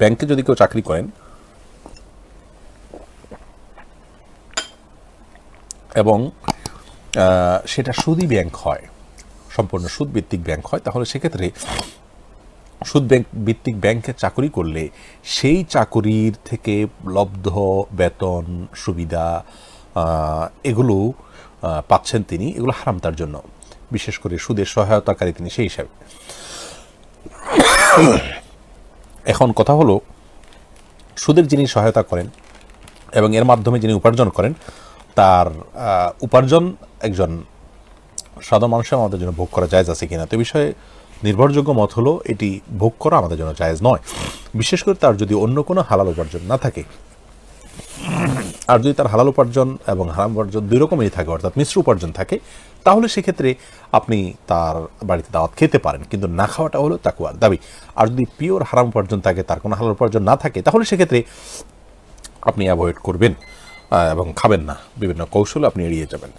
ব্যাংকে যদি কেউ চাকরি করেন এবং সেটা সুদি ব্যাংক হয় সম্পূর্ণ সুদ ভিত্তিক ব্যাংক হয় তাহলে সেক্ষেত্রে সুদ ব্যাংক ভিত্তিক ব্যাংকে চাকরি করলে সেই চাকরির থেকে লব্ধ বেতন সুবিধা এগুলো পাচ্ছেন তিনি এগুলো হারাম তার জন্য বিশেষ করে সুদের সহায়তাকারী তিনি সেই হিসাবে এখন কথা হলো সুদের যিনি সহায়তা করেন এবং এর মাধ্যমে যিনি উপার্জন করেন তার উপার্জন একজন সাধারণ মানুষের আমাদের জন্য ভোগ করা জায়জ আছে কিনা তো বিষয়ে নির্ভরযোগ্য মত হলো এটি ভোগ করা আমাদের জন্য জায়জ নয় বিশেষ করে তার যদি অন্য কোনো হালাল উপার্জন না থাকে আর যদি তার হালাল উপার্জন এবং হারাম উপার্জন দুই রকমেরই থাকে অর্থাৎ মিশ্র উপার্জন থাকে তাহলে সেক্ষেত্রে আপনি তার বাড়িতে দাওয়াত খেতে পারেন কিন্তু না খাওয়াটা হলো তাকুয়ার দাবি আর যদি পিওর হারাম উপার্জন থাকে তার কোনো হালাল উপার্জন না থাকে তাহলে সেক্ষেত্রে আপনি অ্যাভয়েড করবেন এবং খাবেন না বিভিন্ন কৌশল আপনি এড়িয়ে যাবেন